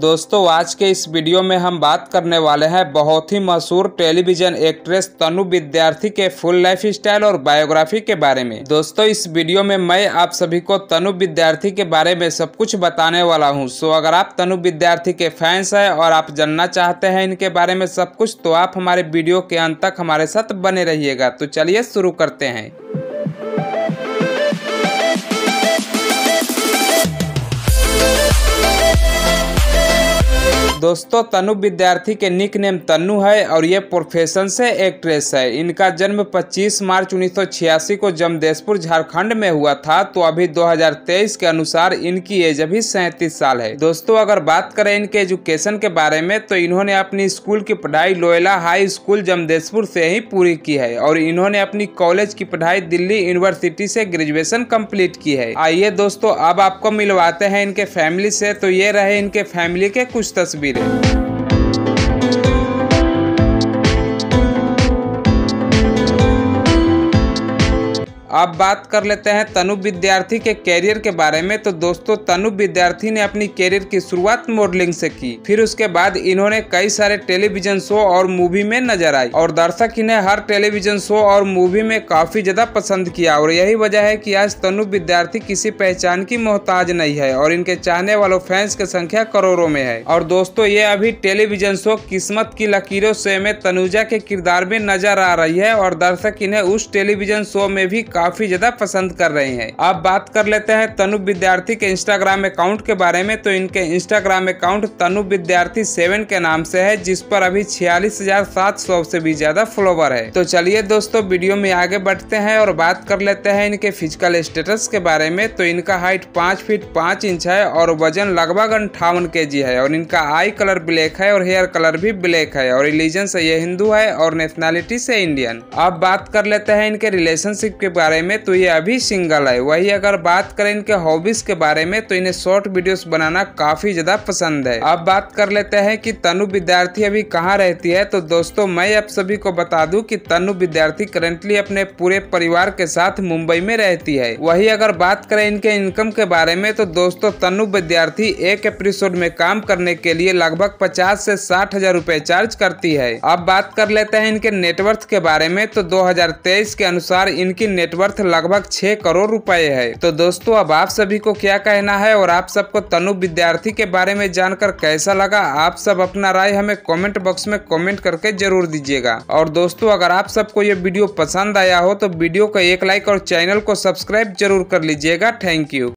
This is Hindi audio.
दोस्तों आज के इस वीडियो में हम बात करने वाले हैं बहुत ही मशहूर टेलीविजन एक्ट्रेस तनु विद्यार्थी के फुल लाइफ स्टाइल और बायोग्राफी के बारे में दोस्तों इस वीडियो में मैं आप सभी को तनु विद्यार्थी के बारे में सब कुछ बताने वाला हूं सो अगर आप तनु विद्यार्थी के फैंस हैं और आप जानना चाहते हैं इनके बारे में सब कुछ तो आप हमारे वीडियो के अंत तक हमारे साथ बने रहिएगा तो चलिए शुरू करते हैं दोस्तों तनु विद्यार्थी के निक नेम तनु है और ये प्रोफेशन से एक्ट्रेस है इनका जन्म 25 मार्च उन्नीस को जमदेशपुर झारखंड में हुआ था तो अभी 2023 के अनुसार इनकी एज अभी सैतीस साल है दोस्तों अगर बात करें इनके एजुकेशन के बारे में तो इन्होंने अपनी स्कूल की पढ़ाई लोयला हाई स्कूल जमदेशपुर से ही पूरी की है और इन्होंने अपनी कॉलेज की पढ़ाई दिल्ली यूनिवर्सिटी से ग्रेजुएशन कम्प्लीट की है आइए दोस्तों अब आपको मिलवाते हैं इनके फैमिली से तो ये रहे इनके फैमिली के कुछ तस्वीर it. अब बात कर लेते हैं तनु विद्यार्थी के कैरियर के बारे में तो दोस्तों तनु विद्यार्थी ने अपनी कैरियर की शुरुआत मॉडलिंग से की फिर उसके बाद इन्होंने कई सारे टेलीविजन शो और मूवी में नजर आई और दर्शक इन्हें हर टेलीविजन शो और मूवी में काफी ज्यादा पसंद किया और यही वजह है की आज तनु विद्यार्थी किसी पहचान की मोहताज नहीं है और इनके चाहने वालों फैंस की संख्या करोड़ों में है और दोस्तों ये अभी टेलीविजन शो किस्मत की लकीरों से में तनुजा के किरदार में नजर आ रही है और दर्शक इन्हें उस टेलीविजन शो में भी काफी ज्यादा पसंद कर रहे हैं अब बात कर लेते हैं तनु विद्यार्थी के इंस्टाग्राम अकाउंट के बारे में तो इनके इंस्टाग्राम अकाउंट तनु विद्यार्थी सेवन के नाम से है जिस पर अभी छियालीस हजार सात सौ से भी ज्यादा फॉलोवर है तो चलिए दोस्तों वीडियो में आगे बढ़ते हैं और बात कर लेते हैं इनके फिजिकल स्टेटस के बारे में तो इनका हाइट पांच फीट पाँच इंच है और वजन लगभग अंठावन के है और इनका आई कलर ब्लैक है और हेयर कलर भी ब्लैक है और रिलीजन से ये हिंदू है और नेशनैलिटी से इंडियन अब बात कर लेते हैं इनके रिलेशनशिप के बारे बारे में तो ये अभी सिंगल है वही अगर बात करें इनके हॉबीज के बारे में तो इन्हें शॉर्ट वीडियोस बनाना काफी ज्यादा पसंद है अब बात कर लेते हैं कि तनु विद्यार्थी अभी कहाँ रहती है तो दोस्तों मैं आप सभी को बता दूं कि तनु विद्यार्थी करेंटली अपने पूरे परिवार के साथ मुंबई में रहती है वही अगर बात करें इनके इनकम के बारे में तो दोस्तों तनु विद्यार्थी एक एपिसोड में काम करने के लिए लगभग पचास ऐसी साठ हजार रूपए चार्ज करती है अब बात कर लेते हैं इनके नेटवर्थ के बारे में तो 2023 के अनुसार इनकी नेट नेटवर्थ लगभग छह करोड़ रुपए है तो दोस्तों अब आप सभी को क्या कहना है और आप सबको तनु विद्यार्थी के बारे में जानकर कैसा लगा आप सब अपना राय हमें कमेंट बॉक्स में कमेंट करके जरूर दीजिएगा और दोस्तों अगर आप सबको ये वीडियो पसंद आया हो तो वीडियो को एक लाइक और चैनल को सब्सक्राइब जरूर कर लीजिएगा थैंक यू